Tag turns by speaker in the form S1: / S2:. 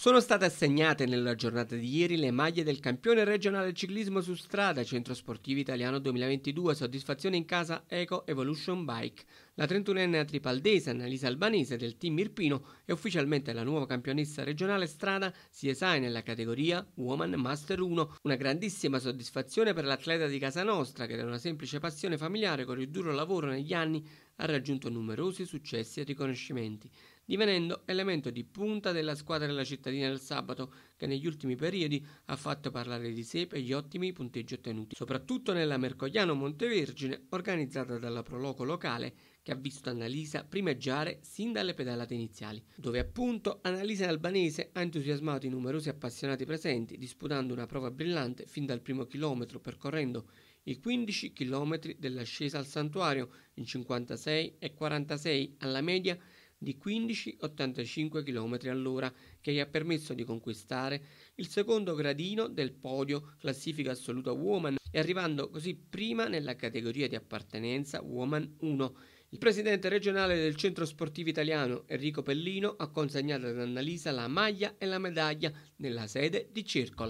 S1: Sono state assegnate nella giornata di ieri le maglie del campione regionale ciclismo su strada Centro Sportivo Italiano 2022 soddisfazione in casa Eco Evolution Bike. La 31enne tripaldese Annalisa Albanese del team Irpino è ufficialmente la nuova campionessa regionale strada CSI nella categoria Woman Master 1. Una grandissima soddisfazione per l'atleta di casa nostra che da una semplice passione familiare con il duro lavoro negli anni ha raggiunto numerosi successi e riconoscimenti divenendo elemento di punta della squadra della cittadina del sabato, che negli ultimi periodi ha fatto parlare di sé per gli ottimi punteggi ottenuti, soprattutto nella Mercogliano Montevergine organizzata dalla Proloco locale che ha visto Annalisa primeggiare sin dalle pedalate iniziali, dove appunto Annalisa Albanese ha entusiasmato i numerosi appassionati presenti disputando una prova brillante fin dal primo chilometro percorrendo i 15 chilometri dell'ascesa al santuario in 56 e 46 alla media di 15,85 km all'ora che gli ha permesso di conquistare il secondo gradino del podio classifica assoluta Woman e arrivando così prima nella categoria di appartenenza Woman 1. Il presidente regionale del centro sportivo italiano Enrico Pellino ha consegnato ad Annalisa la maglia e la medaglia nella sede di Circola.